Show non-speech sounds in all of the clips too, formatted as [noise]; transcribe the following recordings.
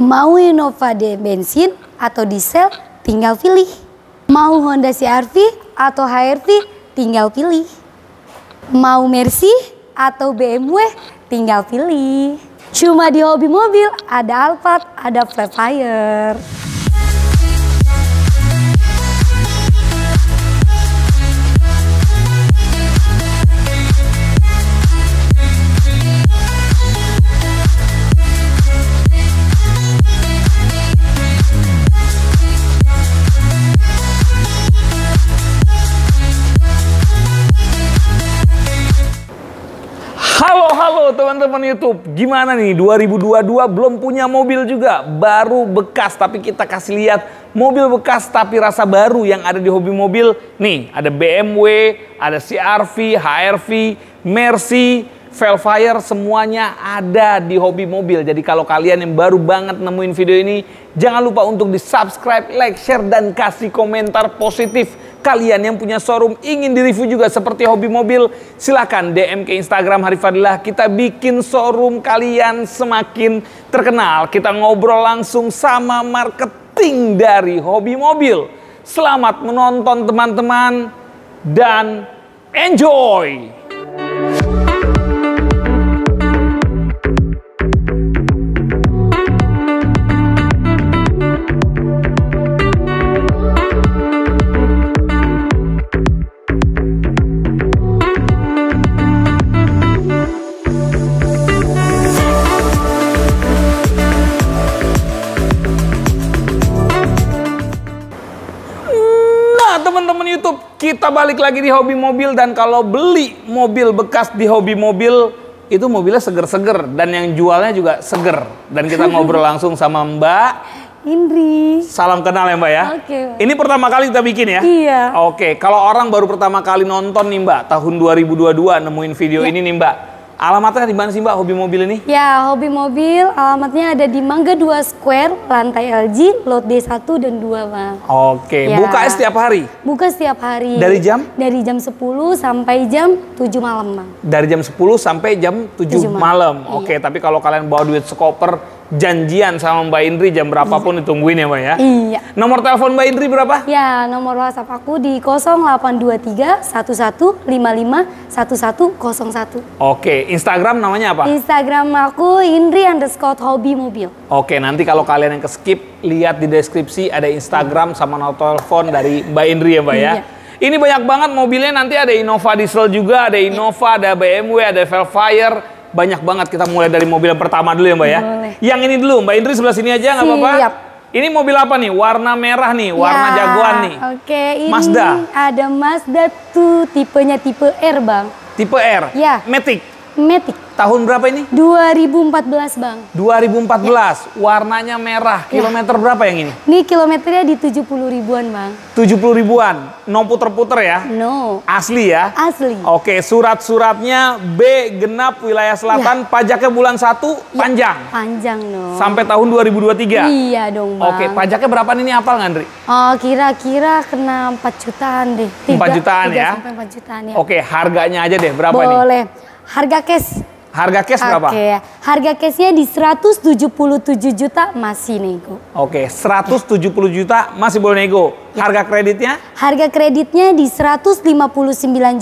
Mau Innova di bensin atau diesel, tinggal pilih. Mau Honda CRV atau HRV, tinggal pilih. Mau Mercy atau BMW, tinggal pilih. Cuma di hobi mobil, ada Alphard, ada Flare Fire. teman-teman YouTube, gimana nih 2022 belum punya mobil juga, baru bekas tapi kita kasih lihat mobil bekas tapi rasa baru yang ada di hobi mobil. Nih, ada BMW, ada CRV, HRV, Mercy, Velfire semuanya ada di hobi mobil. Jadi kalau kalian yang baru banget nemuin video ini, jangan lupa untuk di subscribe, like, share, dan kasih komentar positif Kalian yang punya showroom ingin direview juga seperti hobi mobil, silahkan DM ke Instagram Hari Kita bikin showroom kalian semakin terkenal. Kita ngobrol langsung sama marketing dari hobi mobil. Selamat menonton teman-teman dan enjoy! balik lagi di hobi mobil dan kalau beli mobil bekas di hobi mobil itu mobilnya seger-seger dan yang jualnya juga seger dan kita [laughs] ngobrol langsung sama Mbak Indri. Salam kenal ya Mbak ya. Oke. Okay. Ini pertama kali kita bikin ya? Iya. Oke, okay. kalau orang baru pertama kali nonton nih Mbak tahun 2022 nemuin video ya. ini nih Mbak Alamatnya di mana sih Mbak hobi mobil ini? Ya, hobi mobil alamatnya ada di Mangga 2 Square, lantai LG, lot D1 dan 2, Bang. Oke, ya. buka setiap hari? Buka setiap hari. Dari jam? Dari jam 10 sampai jam 7 malam, Bang. Dari jam 10 sampai jam 7, 7 malam. malam. Iya. Oke, iya. tapi kalau kalian bawa duit sekoper janjian sama Mbak Indri jam iya. berapapun iya. ditungguin ya Mbak ya? Iya. Nomor telepon Mbak Indri berapa? Ya, nomor WhatsApp aku di 0823 1155 1101. Oke, Instagram namanya apa? Instagram aku Indri underscore hobi mobil. Oke, nanti kalau kalian yang keskip, lihat di deskripsi ada Instagram sama nomor telepon dari Mbak Indri ya Mbak ya? iya. ya? Ini banyak banget mobilnya nanti ada Innova Diesel juga, ada Innova, ada BMW, ada Velfire, banyak banget kita mulai dari mobil yang pertama dulu ya mbak ya. Boleh. Yang ini dulu mbak Indri sebelah sini aja nggak apa-apa. Ini mobil apa nih? Warna merah nih, ya, warna ya, jagoan nih. Oke, ini Mazda. ada Mazda tuh tipenya tipe R bang. Tipe R. Ya. Matic. Matic. Tahun berapa ini? 2014, Bang. 2014. Ya. Warnanya merah. Ya. Kilometer Ya. berapa yang ini? Ini kilometernya di 70 ribuan, Bang. 70 ribuan. No puter-puter ya? No. Asli ya? Asli. Oke, surat-suratnya B genap wilayah selatan, ya. pajaknya bulan 1 ya. panjang. Panjang, no. Sampai tahun 2023. Iya dong, Bang. Oke, pajaknya berapa ini apal nggak, Andri? Oh, kira-kira kena 4 jutaan deh. 3, 4 jutaan 3 ya? 3 sampai 4 jutaan ya. Oke, harganya aja deh berapa Boleh. ini? Boleh. Harga cash. Harga cash berapa? Oke, okay. harga cashnya di 177 juta masih nego. Oke, okay, 170 ya. juta masih boleh nego. Ya. Harga kreditnya? Harga kreditnya di 159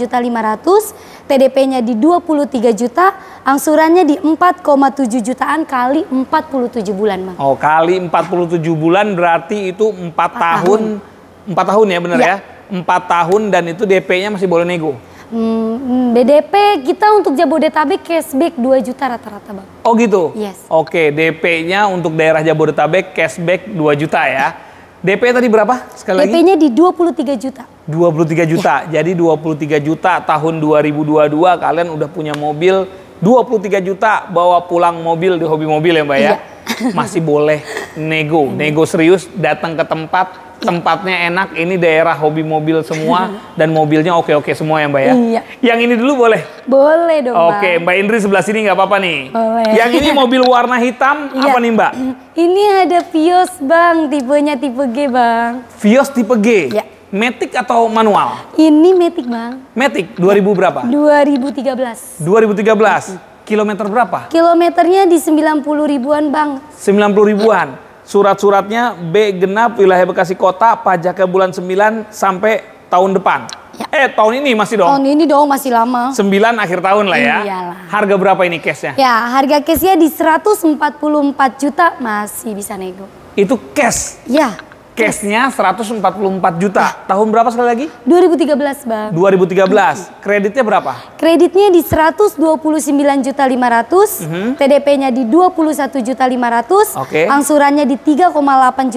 juta 500, TDP-nya di 23 juta, angsurannya di 4,7 jutaan kali 47 bulan, Bang. Oh, kali 47 bulan berarti itu 4, 4 tahun, tahun. 4 tahun ya benar ya? ya? 4 tahun dan itu DP-nya masih boleh nego. Hmm, BDP kita untuk Jabodetabek cashback 2 juta rata-rata bang. Oh gitu? Yes. Oke, DP-nya untuk daerah Jabodetabek cashback 2 juta ya. DP tadi berapa sekali DP -nya lagi? DP-nya di 23 juta. 23 juta, ya. jadi 23 juta tahun 2022 kalian udah punya mobil 23 juta bawa pulang mobil di hobi mobil ya mbak ya? Iya. Masih boleh nego, [laughs] nego serius datang ke tempat tempatnya enak, ini daerah hobi mobil semua [laughs] dan mobilnya oke-oke semua ya Mbak ya. Iya. Yang ini dulu boleh? Boleh dong. Oke, Mbak, Indri sebelah sini nggak apa-apa nih. Boleh. Yang ini mobil warna hitam [laughs] iya. apa nih Mbak? [clears throat] Ini ada Vios Bang, tipenya tipe G Bang. Vios tipe G. Iya. Matic atau manual? Ini Matic Bang. Matic 2000 berapa? 2013. 2013. Kilometer berapa? Kilometernya di 90 ribuan Bang. 90 ribuan surat-suratnya B genap wilayah Bekasi Kota pajaknya bulan 9 sampai tahun depan. Ya. Eh tahun ini masih dong? Tahun ini dong masih lama. 9 akhir tahun lah ya. Iyalah. Harga berapa ini cashnya? Ya harga cashnya di 144 juta masih bisa nego. Itu cash? Ya. Cashnya 144 juta. Ah. Tahun berapa sekali lagi? 2013 bang. 2013. Hmm. Kreditnya berapa? Kreditnya di 129 juta 500. Mm TDP-nya di 21 juta 500. Oke. Okay. Angsurannya di 3,8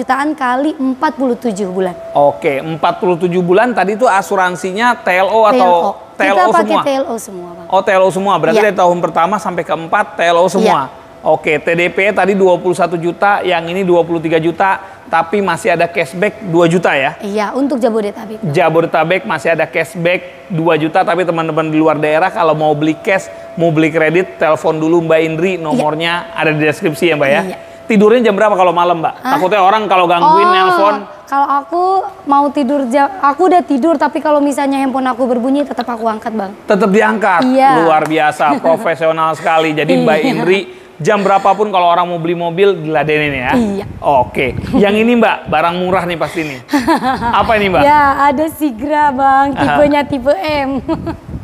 jutaan kali 47 bulan. Oke, okay, 47 bulan tadi itu asuransinya TLO, atau TLO Kita pakai semua? TLO semua. Bang. Oh TLO semua, berarti ya. dari tahun pertama sampai keempat TLO semua. Ya. Oke, TDP tadi 21 juta, yang ini 23 juta tapi masih ada cashback 2 juta ya? Iya, untuk Jabodetabek. Jabodetabek masih ada cashback 2 juta, tapi teman-teman di luar daerah kalau mau beli cash, mau beli kredit, telepon dulu Mbak Indri, iya. nomornya iya. ada di deskripsi ya Mbak ya? Iya. Tidurnya jam berapa kalau malam Mbak? Hah? Takutnya orang kalau gangguin oh, nelpon. Kalau aku mau tidur jam, aku udah tidur, tapi kalau misalnya handphone aku berbunyi, tetap aku angkat Bang. Tetap diangkat? Iya. Luar biasa, [laughs] profesional sekali. Jadi Mbak iya. Indri jam berapapun kalau orang mau beli mobil diladenin ya. Iya. Oke. Yang ini Mbak, barang murah nih pasti nih. Apa ini Mbak? Ya, ada Sigra Bang, tipenya tipe M.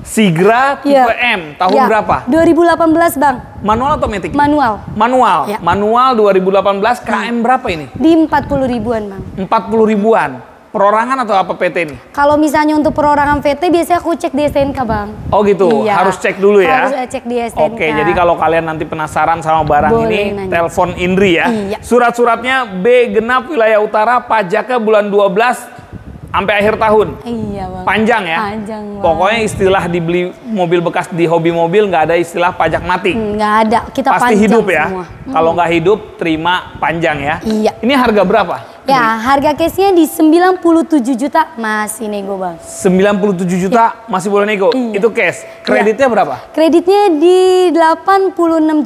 Sigra tipe ya. M tahun ya. berapa? 2018 bang. Manual atau metik? Manual. Manual. Ya. Manual 2018 KM hmm. berapa ini? Di 40 ribuan bang. 40 ribuan perorangan atau apa PT ini? Kalau misalnya untuk perorangan PT biasanya aku cek di STNK bang. Oh gitu, iya. harus cek dulu ya. Harus cek di STNK. Oke, jadi kalau kalian nanti penasaran sama barang Boleh ini, nanya. telepon Indri ya. Iya. Surat-suratnya B genap wilayah utara, pajaknya bulan 12 sampai akhir tahun. Iya bang. Panjang ya. Panjang. Bang. Pokoknya istilah dibeli mobil bekas di hobi mobil nggak ada istilah pajak mati. Hmm, nggak ada. Kita pasti hidup ya. Kalau hmm. nggak hidup terima panjang ya. Iya. Ini harga berapa? Ya, harga case-nya di 97 juta masih nego, Bang. 97 juta ya. masih boleh nego. Iya. Itu cash. Iya. Kreditnya ya. berapa? Kreditnya di 86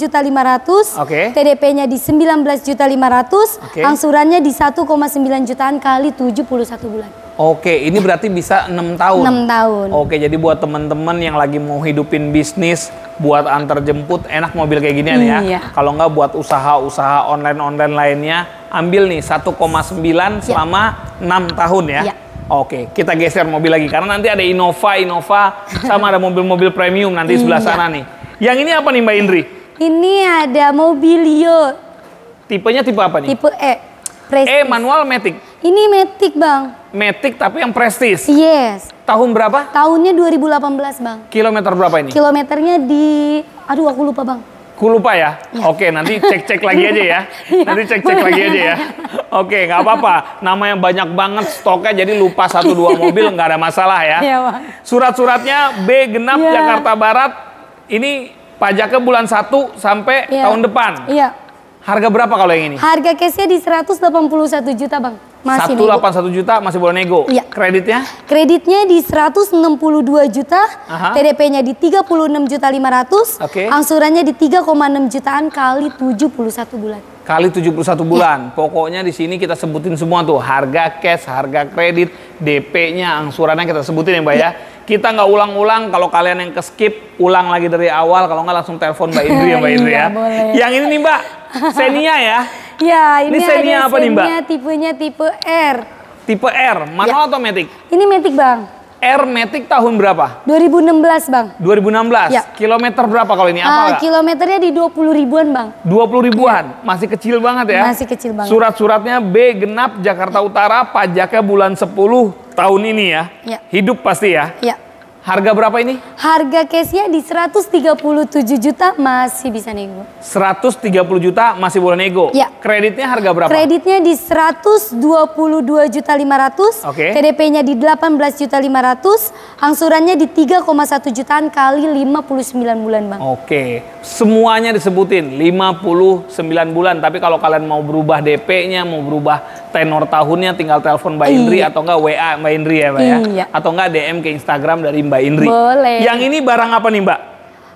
juta 500. Oke. Okay. TDP-nya di 19 juta 500. Okay. Angsurannya di 1,9 jutaan kali 71 bulan. Oke, ini berarti bisa enam tahun. enam tahun. Oke, jadi buat teman-teman yang lagi mau hidupin bisnis buat antar jemput enak mobil kayak gini ya. iya. ya. Kalau nggak buat usaha-usaha online-online lainnya, ambil nih 1,9 iya. selama enam ya. 6 tahun ya. ya. Oke, kita geser mobil lagi karena nanti ada Innova, Innova sama ada mobil-mobil premium nanti sebelah iya. sana nih. Yang ini apa nih Mbak Indri? Ini ada Mobilio. Tipenya tipe apa nih? Tipe E. Prestige. E manual matic. Ini Matic bang. Matic tapi yang prestis? Yes. Tahun berapa? Tahunnya 2018 bang. Kilometer berapa ini? Kilometernya di, aduh aku lupa bang. Aku lupa ya? ya. Oke nanti cek-cek lagi aja ya. [laughs] Iya. Nanti cek-cek lagi aja ya. Oke nggak apa-apa. Nama yang banyak banget stoknya jadi lupa satu dua mobil nggak ada masalah ya. Iya bang. Surat-suratnya B genap ya. Jakarta Barat. Ini pajaknya bulan 1 sampai ya. tahun depan. Iya. Harga berapa kalau yang ini? Harga case-nya di 181 juta bang. Masih 181 satu juta masih boleh nego. Iya. Kreditnya? Kreditnya di dua juta, TDP-nya di tiga puluh enam juta lima 500, okay. angsurannya di tiga koma enam jutaan kali tujuh puluh satu bulan. Kali tujuh puluh satu bulan. Ya. Pokoknya di sini kita sebutin semua tuh, harga cash, harga kredit, DP-nya, angsurannya kita sebutin ya, Mbak ya. ya. Kita nggak ulang-ulang kalau kalian yang ke skip ulang lagi dari awal kalau nggak langsung telepon Mbak Indri ya Mbak iya, Indri ya. Boleh. Yang ini nih Mbak, Senia ya. [laughs] Ya, ini, ini seninya apa nih Mbak? tipenya tipe R. Tipe R, manual ya. atau matic? Ini matic Bang. R Matic tahun berapa? 2016 Bang. 2016? Ya. Kilometer berapa kalau ini? Apa uh, kilometernya di 20 ribuan Bang. 20 ribuan? Ya. Masih kecil banget ya? Masih kecil banget. Surat-suratnya B genap Jakarta Utara, pajaknya bulan 10 tahun ini ya? ya. Hidup pasti ya? Ya. Harga berapa ini? Harga case-nya di 137 juta masih bisa nego. 130 juta masih boleh nego? Ya. Kreditnya harga berapa? Kreditnya di 122 juta 500. Oke. Okay. TDP-nya di 18 juta 500. Angsurannya di 3,1 jutaan kali 59 bulan bang. Oke. Okay. Semuanya disebutin 59 bulan. Tapi kalau kalian mau berubah DP-nya, mau berubah tenor tahunnya tinggal telepon Mbak Indri iya. atau enggak WA Mbak Indri ya Mbak ya. iya. ya. Atau enggak DM ke Instagram dari Mbak Indri. Boleh. Yang ini barang apa nih Mbak?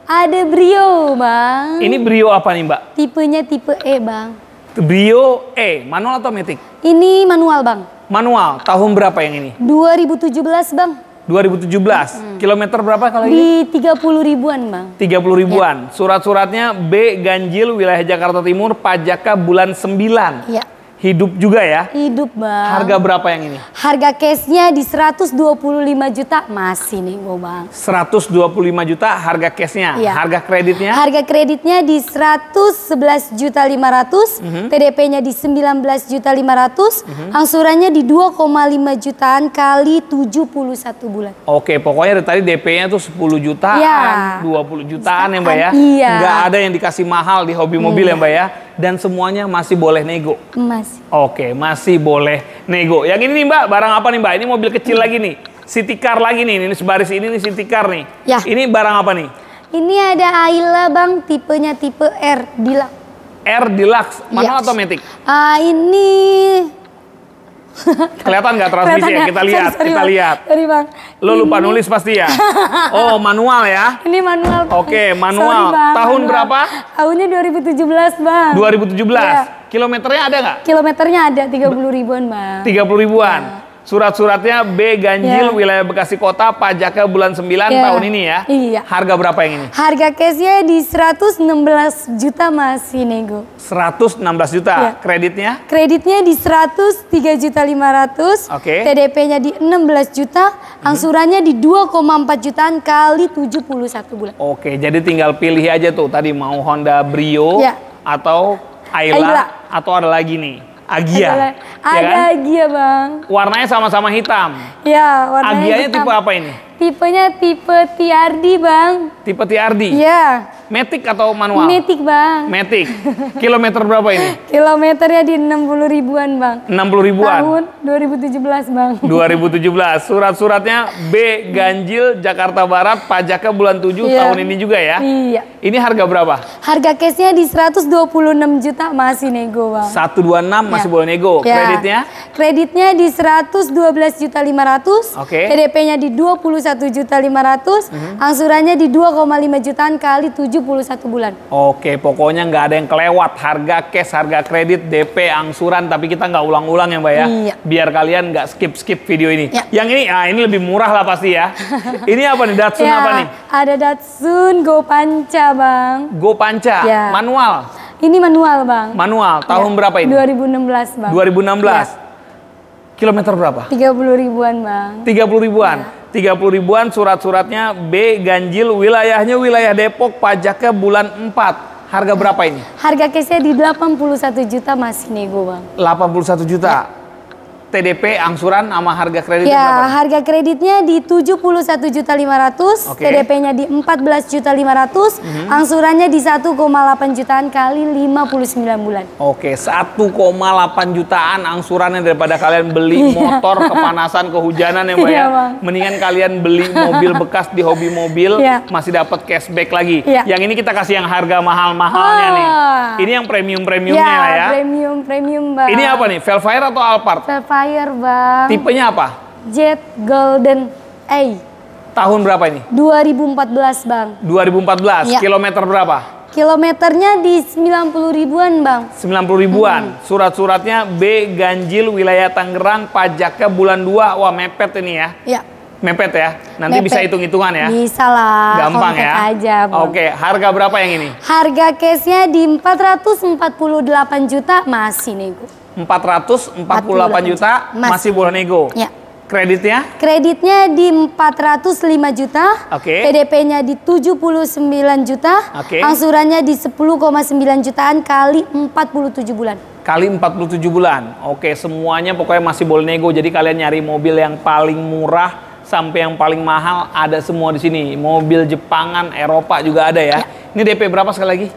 Ada Brio, Bang. Ini Brio apa nih Mbak? Tipenya tipe E, Bang. Brio E, manual atau metik? Ini manual, Bang. Manual, tahun berapa yang ini? 2017, Bang. 2017. Hmm. Kilometer berapa kalau Di ini? Di 30 ribuan, Bang. 30 ribuan. Ya. Surat-suratnya B Ganjil wilayah Jakarta Timur, pajaknya bulan 9. Iya. Hidup juga ya? Hidup bang. Harga berapa yang ini? Harga case-nya di 125 juta masih nih gue bang. 125 juta harga case-nya? Iya. Harga kreditnya? Harga kreditnya di 111 juta 500, mm -hmm. TDP-nya di 19 juta 500, mm -hmm. angsurannya di 2,5 jutaan kali 71 bulan. Oke, pokoknya dari tadi DP-nya tuh 10 jutaan, ya. 20 jutaan, jutaan ya mbak ya? Iya. Nggak ada yang dikasih mahal di hobi mobil iya. ya mbak ya? dan semuanya masih boleh nego. Masih. Oke, masih boleh nego. Yang ini nih Mbak, barang apa nih Mbak? Ini mobil kecil lagi nih. City car lagi nih, ini sebaris ini nih City car nih. Ya. Ini barang apa nih? Ini ada Ayla Bang, tipenya tipe R Deluxe. R Deluxe, manual ya. atau matic? Uh, ini [laughs] Kelihatan nggak transmisi ya? Kita lihat, sorry, sorry, kita lihat. Sorry bang. Lo lupa nulis pasti ya? [laughs] Oh manual ya? Ini manual. Oke okay, manual. Sorry, bang, Tahun manual. berapa? Tahunnya 2017 bang. 2017. Ya. Kilometernya ada nggak? Kilometernya ada 30 ribuan bang. 30 ribuan. Ya. Surat-suratnya B ganjil yeah. wilayah Bekasi Kota pajaknya bulan 9 yeah. tahun ini ya. Iya. Harga berapa yang ini? Harga cashnya di 116 juta masih nego. 116 juta. Yeah. Kreditnya? Kreditnya di 103 juta 500. Oke. Okay. TDP-nya di 16 juta, hmm. angsurannya di 2,4 jutaan kali 71 bulan. Oke, okay, jadi tinggal pilih aja tuh tadi mau Honda Brio yeah. atau Ayla, Ayla atau ada lagi nih. Agia. Ada, ada ya kan? Agia bang. Warnanya sama-sama hitam. Iya warnanya Agianya hitam. tipe apa ini? Tipenya tipe TRD bang. Tipe TRD? Iya. Matic atau manual? Matic bang. Matic. Kilometer berapa ini? [laughs] Kilometernya di 60 ribuan bang. 60 ribuan? Tahun 2017 bang. 2017. [laughs] Surat-suratnya B Ganjil Jakarta Barat pajaknya bulan 7 yeah. Iya. tahun ini juga ya? Iya. Ini harga berapa? Harga cashnya di 126 juta masih nego bang. 126 ya. masih boleh nego. Yeah. Kreditnya? Kreditnya di 112 juta 500. Oke. Okay. kdp nya di 21 satu juta lima ratus, mhm. angsurannya di 2,5 jutaan kali 71 bulan. Oke, pokoknya nggak ada yang kelewat. Harga cash, harga kredit, DP, angsuran, tapi kita nggak ulang-ulang ya Mbak ya? Iya. Biar kalian nggak skip-skip video ini. Iya. Yang ini, ah ini lebih murah lah pasti ya. [laughs] ini apa nih, Datsun ya, apa nih? Ada Datsun Go Panca, Bang. Go Panca, ya. manual? Ini manual, Bang. Manual, ya. tahun ya. berapa ini? 2016, Bang. 2016? Ya. Kilometer berapa? 30 ribuan, Bang. 30 ribuan? Ya. 30 ribuan surat-suratnya B ganjil wilayahnya wilayah Depok pajaknya bulan 4 harga berapa ini? Harga case di 81 juta masih nego bang 81 juta? Ya. TDP angsuran sama harga kredit ya, berapa? harga kreditnya di 71.500, okay. TDP-nya di 14.500, mm -hmm. angsurannya di 1,8 jutaan kali 59 bulan. Oke, okay, 1,8 jutaan angsurannya daripada kalian beli iya. motor kepanasan kehujanan ya, Mbak iya, ya. Mendingan kalian beli mobil bekas di hobi mobil iya. masih dapat cashback lagi. Yeah. Yang ini kita kasih yang harga mahal-mahalnya oh. nih. Ah. Ini yang premium-premiumnya ya, lah ya. premium-premium. Ini apa nih? Velfire atau Alphard? Velfire Fire, Bang. Tipenya apa? Jet Golden A. Tahun berapa ini? 2014, Bang. 2014. Ya. Kilometer berapa? Kilometernya di 90 ribuan, Bang. 90 ribuan. Hmm. Surat-suratnya B ganjil wilayah Tangerang, pajaknya bulan 2. Wah, mepet ini ya. Iya. Mepet ya. Nanti mepet. bisa hitung-hitungan ya. Bisa lah. Gampang ya. aja. Oke, harga berapa yang ini? Harga case-nya di 448 juta masih nego. 448 delapan juta masih boleh nego. Ya. Kreditnya? Kreditnya di 405 juta. Oke. Okay. PDP-nya di 79 juta. Oke. Okay. Angsurannya di 10,9 jutaan kali 47 bulan. Kali 47 bulan. Oke, okay, semuanya pokoknya masih boleh nego. Jadi kalian nyari mobil yang paling murah sampai yang paling mahal ada semua di sini. Mobil Jepangan, Eropa juga ada ya. ya. Ini DP berapa sekali lagi?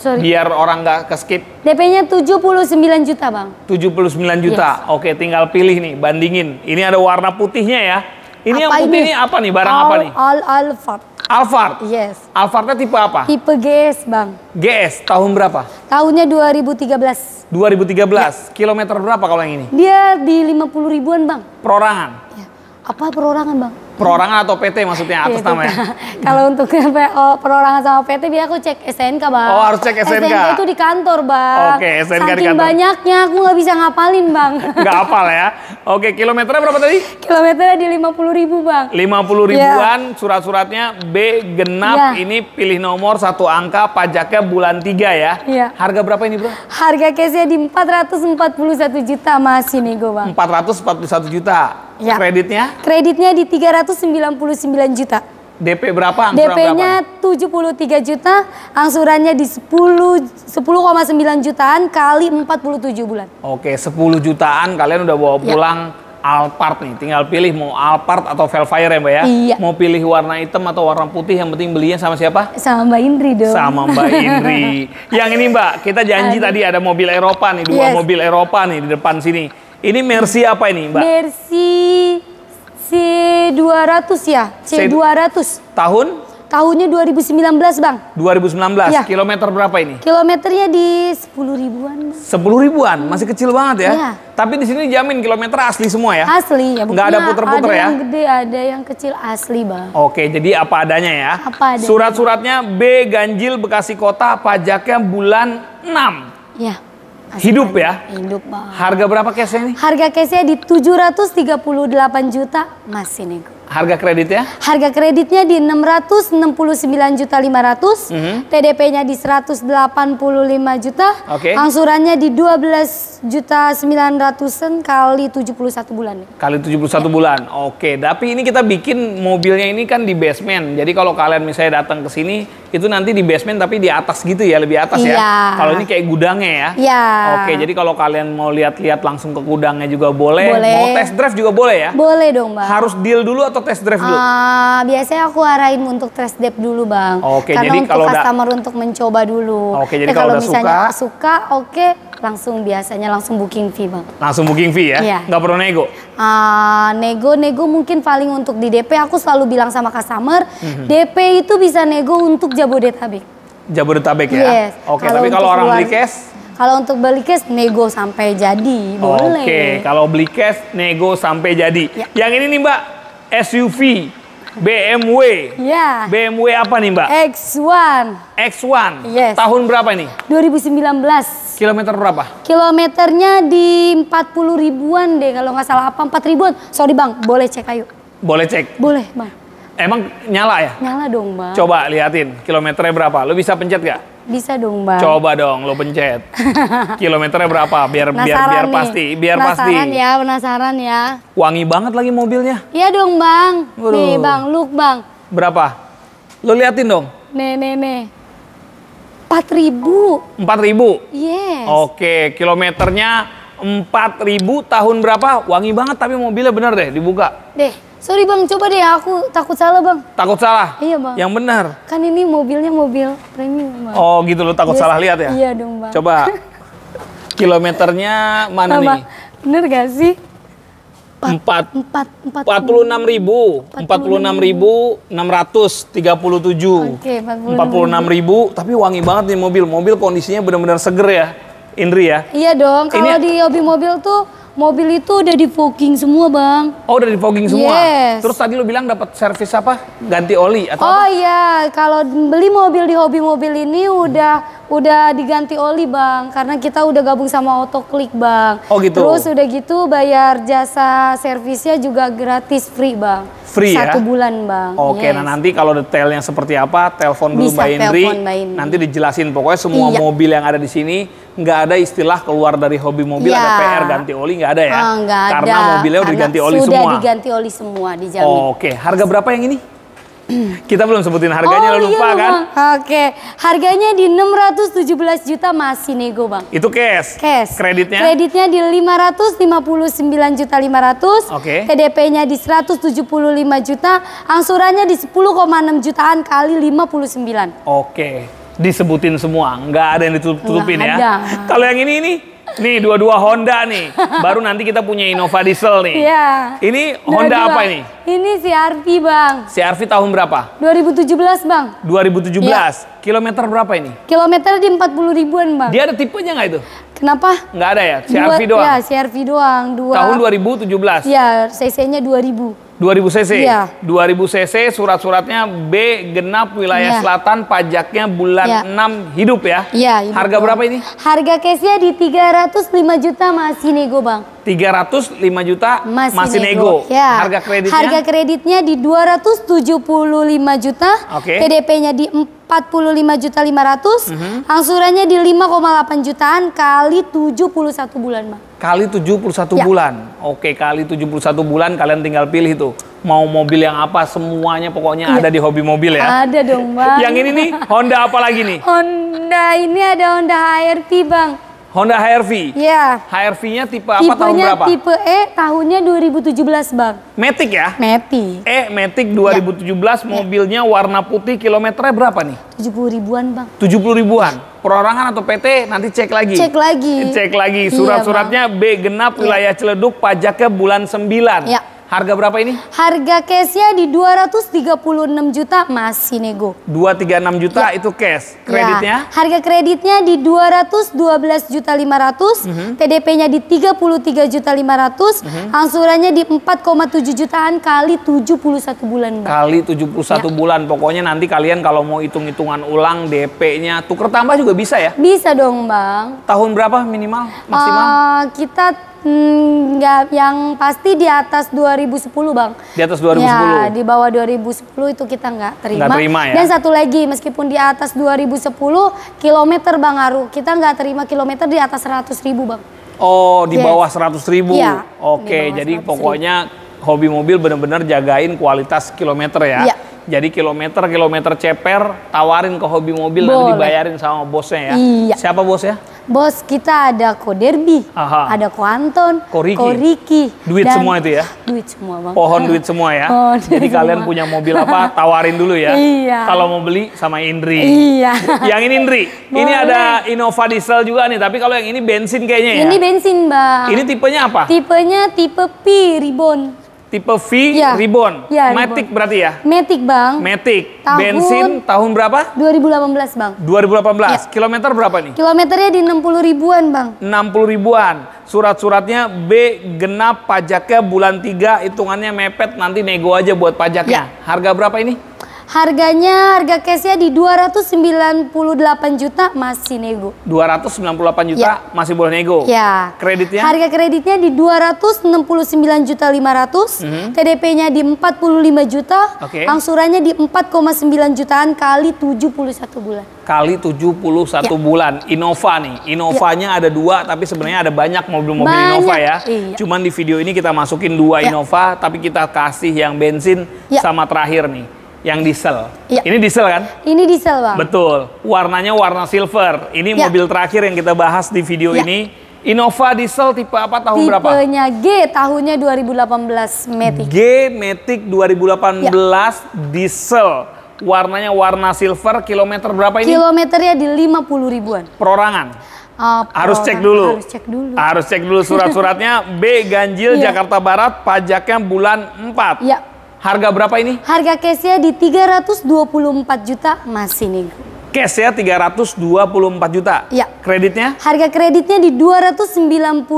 Sorry. Biar orang nggak keskip DP-nya 79 juta, Bang. 79 juta. Yes. Oke, tinggal pilih nih, bandingin. Ini ada warna putihnya ya. Ini apa yang putih ini? ini apa nih? Barang all, apa nih? All Alphard. Alphard? Yes. Alphardnya tipe apa? Tipe GS, Bang. GS, tahun berapa? Tahunnya 2013. 2013? Ya. Kilometer berapa kalau yang ini? Dia di 50 ribuan, Bang. Perorangan? Ya. Apa perorangan, Bang? perorangan atau PT maksudnya atas iya, ya, namanya. [laughs] Kalau untuk PO oh, perorangan sama PT biar aku cek SNK, Bang. Oh, harus cek SNK. SNK itu di kantor, Bang. Oke, SNK Saking di kantor. banyaknya aku nggak bisa ngapalin, Bang. [laughs] Nggak hafal ya. Oke, kilometernya berapa tadi? Kilometernya di 50 ribu, Bang. 50 ribuan, ya. surat-suratnya B genap, ya. ini pilih nomor satu angka, pajaknya bulan tiga ya. ya. Harga berapa ini, Bro? Harga case-nya di 441 juta masih nego, Bang. 441 juta ya. kreditnya? Kreditnya di 399 juta. DP berapa? DP-nya 73 juta, angsurannya di 10 sembilan jutaan kali 47 bulan. Oke, 10 jutaan kalian udah bawa ya. pulang ya. Alphard nih. Tinggal pilih mau Alphard atau Velfire ya, Mbak ya. Iya. Mau pilih warna hitam atau warna putih yang penting belinya sama siapa? Sama Mbak Indri dong. Sama Mbak Indri. [laughs] yang ini Mbak, kita janji Aduh. tadi ada mobil Eropa nih, dua yes. mobil Eropa nih di depan sini ini Mercy apa ini, Mbak? Mercy C200 ya, C200. C tahun? Tahunnya 2019, Bang. 2019. Ya. Kilometer berapa ini? Kilometernya di 10 ribuan. Bang. 10 ribuan, masih kecil banget ya. ya. Tapi di sini jamin kilometer asli semua ya? Asli, ya Enggak ada iya, puter-puter ya? Ada yang gede, ada yang kecil asli, Bang. Oke, jadi apa adanya ya? Apa adanya. Surat-suratnya B Ganjil Bekasi Kota, pajaknya bulan 6. Iya. Asupan hidup ya? Hidup, banget. Harga berapa case-nya ini? Harga case-nya di 738 juta masih nego. Harga kreditnya? Harga kreditnya di 669.500, mm -hmm. TDP-nya di 185 juta, okay. angsurannya di 12 juta 900-an kali 71 bulan. Kali 71 ya. bulan. Oke, okay. tapi ini kita bikin mobilnya ini kan di basement. Jadi kalau kalian misalnya datang ke sini, itu nanti di basement tapi di atas gitu ya, lebih atas ya. ya. Kalau ini kayak gudangnya ya. Iya. Oke, okay, jadi kalau kalian mau lihat-lihat langsung ke gudangnya juga boleh. boleh. Mau test drive juga boleh ya? Boleh dong, Mbak. Harus deal dulu atau atau test drive dulu? Uh, biasanya aku arahin untuk test drive dulu bang. Oke, okay, Karena jadi untuk kalau customer udah, untuk mencoba dulu. Oke, okay, jadi ya, kalau, kalau misalnya suka, suka oke okay, langsung biasanya langsung booking fee bang. Langsung booking fee ya? Iya. Nggak perlu nego? Ah, nego nego, nego mungkin paling untuk di DP aku selalu bilang sama customer, mm -hmm. DP itu bisa nego untuk Jabodetabek. Jabodetabek ya? Yes. Oke, okay, tapi kalau orang beli cash? Kalau untuk beli cash nego sampai jadi, boleh. Oke, okay. kalau beli cash nego sampai jadi. Ya. Yang ini nih Mbak, SUV, BMW. Ya. BMW apa nih, Mbak? X1. X1. Yes. Tahun berapa ini? 2019. Kilometer berapa? Kilometernya di 40 ribuan deh kalau nggak salah apa 4 ribuan. Sorry Bang, boleh cek ayo. Boleh cek? Boleh, Bang. Emang nyala ya? Nyala dong, Bang. Coba liatin kilometernya berapa. Lo bisa pencet gak? Bisa dong, Bang. Coba dong lo pencet. [laughs] Kilometernya berapa? Biar biar, biar biar pasti, biar pasti. penasaran ya, penasaran ya. Wangi banget lagi mobilnya. Iya dong, Bang. Waduh. Nih, Bang, look, Bang. Berapa? Lo liatin dong. Nih, nih, nih. Empat ribu. Yes. Oke, kilometernya empat ribu. tahun berapa? Wangi banget tapi mobilnya bener deh dibuka. Deh. Sorry bang, coba deh aku takut salah bang. Takut salah? Iya bang. Yang benar. Kan ini mobilnya mobil premium bang. Oh gitu loh, takut yes. Iya salah lihat ya? Iya dong bang. Coba kilometernya mana Sama. nih? Bener gak sih? Empat, empat, empat puluh enam ribu, empat puluh enam ribu enam ratus tiga puluh tujuh, empat puluh enam ribu. Tapi wangi banget nih mobil, mobil kondisinya benar-benar seger ya, Indri ya. Iya dong. Kalau di hobi mobil tuh Mobil itu udah di fogging semua, Bang. Oh, udah di fogging semua. Yes. Terus tadi lu bilang dapat servis apa? Ganti oli atau oh, iya, kalau beli mobil di hobi mobil ini udah udah diganti oli, Bang. Karena kita udah gabung sama Auto Click Bang. Oh gitu. Terus udah gitu bayar jasa servisnya juga gratis free, Bang. Free Satu ya? Satu bulan, Bang. Oke, nah yes. nah nanti kalau detailnya seperti apa, telepon dulu Bisa Mbak Indri. Mbak Indri. Nanti dijelasin pokoknya semua iya. mobil yang ada di sini nggak ada istilah keluar dari hobi mobil ya. ada PR ganti oli nggak ada ya? Uh, ah, gak ada. Karena mobilnya udah diganti oli sudah semua. Sudah diganti oli semua dijamin. Oh, Oke, okay. harga berapa yang ini? [clears throat] Kita belum sebutin harganya oh, lo iya, lupa iya, kan? Oke, okay. harganya di 617 juta masih nego bang. Itu cash? Cash. Kreditnya? Kreditnya di 559 juta 500. Oke. Okay. TDP-nya di 175 juta. Angsurannya di 10,6 jutaan kali 59. Oke. Okay disebutin semua, nggak ada yang ditutupin ya. Kalau yang ini ini Nih dua-dua Honda nih. Baru nanti kita punya Innova diesel nih. Iya. Ini Honda dua -dua. apa ini? Ini CRV, Bang. CRV tahun berapa? 2017, Bang. 2017. Ya. Kilometer berapa ini? Kilometer di 40 ribuan, Bang. Dia ada tipenya nggak itu? Kenapa? Nggak ada ya? CRV dua, doang? Iya, CRV doang. Dua, tahun 2017? Iya, CC-nya 2000. 2000 cc. Iya. 2000 cc surat-suratnya B genap wilayah iya. selatan pajaknya bulan iya. 6 hidup ya. Iya, hidup Harga bang. berapa ini? Harga case-nya di 305 juta masih nego, Bang. 305 juta masih, masih nego. nego. Ya. Harga kreditnya? Harga kreditnya di 275 juta. Okay. PDP-nya di 45 juta 500. Mm -hmm. Angsurannya di 5,8 jutaan kali 71 bulan, Bang kali 71 ya. bulan. Oke, kali 71 bulan kalian tinggal pilih tuh. Mau mobil yang apa semuanya pokoknya ya. ada di hobi mobil ya. Ada dong, Bang. yang ini nih Honda apa lagi nih? Honda ini ada Honda HRV, Bang. Honda HRV, v Iya. hr nya tipe apa Tipenya tahun berapa? tipe E tahunnya 2017, Bang. Matic ya? Matic. E Matic 2017 ya. Iya. mobilnya warna putih kilometernya berapa nih? 70 ribuan, Bang. 70 ribuan. Perorangan atau PT nanti cek lagi. Cek lagi. Cek lagi. Iya, Surat-suratnya B genap iya. wilayah ya. Ciledug pajaknya bulan 9. Iya. Harga berapa ini? Harga cashnya di 236 juta masih nego. 236 juta ya. itu cash. Ya. Kreditnya? Ya. Harga kreditnya di 212 juta 500, mm -hmm. TDP-nya di 33 juta 500, mm -hmm. angsurannya di 4,7 jutaan kali 71 bulan. Kali Kali 71 ya. bulan. Pokoknya nanti kalian kalau mau hitung-hitungan ulang DP-nya tuker tambah juga bisa ya? Bisa dong, Bang. Tahun berapa minimal maksimal? Uh, kita Hmm, nggak yang pasti di atas 2010 bang. Di atas 2010. Ya di bawah 2010 itu kita nggak terima. Nggak terima ya. Dan satu lagi meskipun di atas 2010 kilometer bang Aru kita nggak terima kilometer di atas 100 ribu bang. Oh di yes. bawah 100 ribu. Ya, Oke jadi pokoknya ribu. hobi mobil benar-benar jagain kualitas kilometer ya. ya. Jadi kilometer kilometer ceper tawarin ke hobi mobil Boleh. nanti dibayarin sama bosnya ya. Iya. Siapa bosnya? Bos, kita ada Ko Derby, Aha. ada Ko Anton, Ko Riki. Ko Riki. Duit semua itu ya? Duit semua, Bang. Pohon duit semua ya? Pohon Jadi semua. kalian punya mobil apa, [laughs] tawarin dulu ya. iya. Kalau mau beli sama Indri. Iya. [laughs] yang ini Indri. Boleh. Ini ada Innova diesel juga nih, tapi kalau yang ini bensin kayaknya ya? Ini bensin, Bang. Ini tipenya apa? Tipenya tipe P, Ribbon. Tipe V ya. Ribbon. Ya, Matic berarti ya? Matic, Bang. Matic. Tahun, Bensin tahun berapa? 2018, Bang. 2018. Ya. Kilometer berapa nih? Kilometernya di 60 ribuan, Bang. 60 ribuan. Surat-suratnya B genap pajaknya bulan 3 hitungannya mepet nanti nego aja buat pajaknya. Ya. Harga berapa ini? Harganya harga cashnya di 298 juta masih nego. 298 juta ya. masih boleh nego. Ya. Kreditnya? Harga kreditnya di 269 juta 500, mm -hmm. TDP-nya di 45 juta, okay. angsurannya di 4,9 jutaan kali 71 bulan. Kali 71 ya. bulan. Innova nih. Innovanya ya. ada dua tapi sebenarnya ada banyak mobil-mobil Innova ya. Iya. Cuman di video ini kita masukin dua ya. Innova tapi kita kasih yang bensin ya. sama terakhir nih yang diesel. Ya. Ini diesel kan? Ini diesel, Bang. Betul. Warnanya warna silver. Ini ya. mobil terakhir yang kita bahas di video ya. ini. Innova diesel tipe apa tahun Tipenya berapa? Tipenya G tahunnya 2018 Matic. G Matic 2018 ya. diesel. Warnanya warna silver, kilometer berapa ini? Kilometernya di 50 ribuan. Perorangan. Uh, harus cek dulu. Harus cek dulu. Harus cek dulu surat-suratnya [laughs] B ganjil ya. Jakarta Barat pajaknya bulan 4. Iya. Harga berapa ini? Harga cashnya di 324 juta masih nih. Cash ya 324 juta. Ya. Kreditnya? Harga kreditnya di 292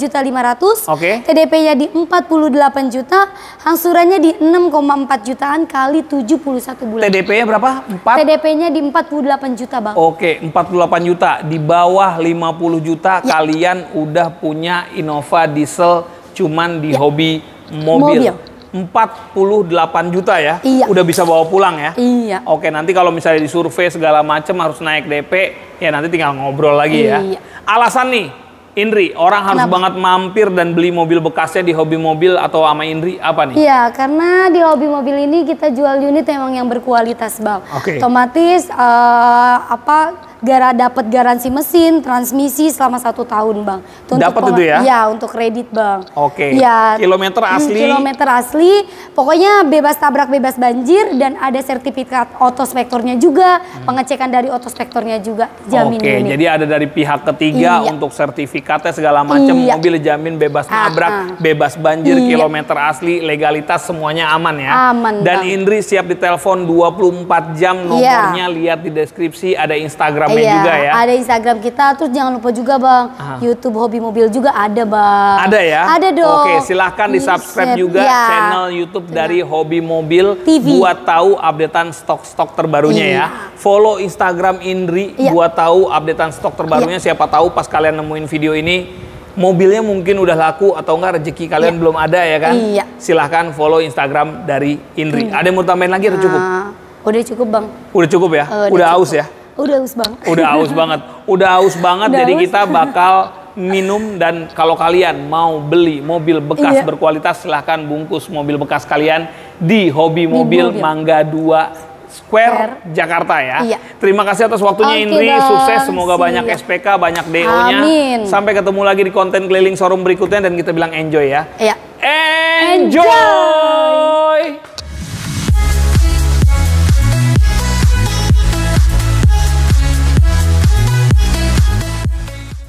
juta 500. Oke. Okay. TDP-nya di 48 juta, Hangsurannya di 6,4 jutaan kali 71 bulan. TDP-nya berapa? 4. TDP-nya di 48 juta, Bang. Oke, okay, 48 juta. Di bawah 50 juta ya. kalian udah punya Innova diesel cuman di ya. hobi mobil. mobil 48 juta ya. Iya. Udah bisa bawa pulang ya. Iya. Oke, nanti kalau misalnya di survei segala macam harus naik DP, ya nanti tinggal ngobrol lagi ya. iya. ya. Alasan nih, Indri, orang harus Kenapa? banget mampir dan beli mobil bekasnya di hobi mobil atau sama Indri apa nih? Iya, karena di hobi mobil ini kita jual unit emang yang berkualitas, Bang. Oke. Okay. Otomatis uh, apa gara dapat garansi mesin, transmisi selama satu tahun bang. Dapat itu ya? Ya untuk kredit bang. Oke. Okay. Ya. Kilometer hmm, asli. Hmm, kilometer asli. Pokoknya bebas tabrak, bebas banjir dan ada sertifikat otospektornya juga, hmm. pengecekan dari otospektornya juga jamin. Oke. Okay. Jadi ada dari pihak ketiga iya. untuk sertifikatnya segala macam iya. mobil jamin bebas nabrak, ah, ah. bebas banjir, iya. kilometer asli, legalitas semuanya aman ya. Aman. Dan bang. Indri siap ditelepon 24 jam iya. nomornya iya. lihat di deskripsi ada Instagram Instagramnya iya, juga ya. Ada Instagram kita, terus jangan lupa juga bang, Aha. YouTube hobi mobil juga ada bang. Ada ya? Ada dong. Oke, silahkan di subscribe juga ya. channel YouTube Tengah. dari Hobi Mobil TV. buat tahu updatean stok-stok terbarunya iya. ya. Follow Instagram Indri iya. buat tahu updatean stok terbarunya. Iya. Siapa tahu pas kalian nemuin video ini mobilnya mungkin udah laku atau enggak rezeki kalian iya. belum ada ya kan? Iya. Silahkan follow Instagram dari Indri. Hmm. Ada yang mau tambahin lagi atau cukup? Uh, udah cukup bang. Udah cukup ya? Uh, udah, udah cukup. aus ya? Udah aus banget. Udah aus [laughs] banget. Udah aus banget. Udah jadi aus. kita bakal minum dan kalau kalian mau beli mobil bekas iya. berkualitas silahkan bungkus mobil bekas kalian di Hobi Mobil, mobil. Mangga 2 Square, Fair. Jakarta ya. Iya. Terima kasih atas waktunya okay, Indri, Dong. sukses semoga Siap. banyak SPK, banyak DO-nya. Sampai ketemu lagi di konten keliling showroom berikutnya dan kita bilang enjoy ya. Iya. Enjoy. enjoy!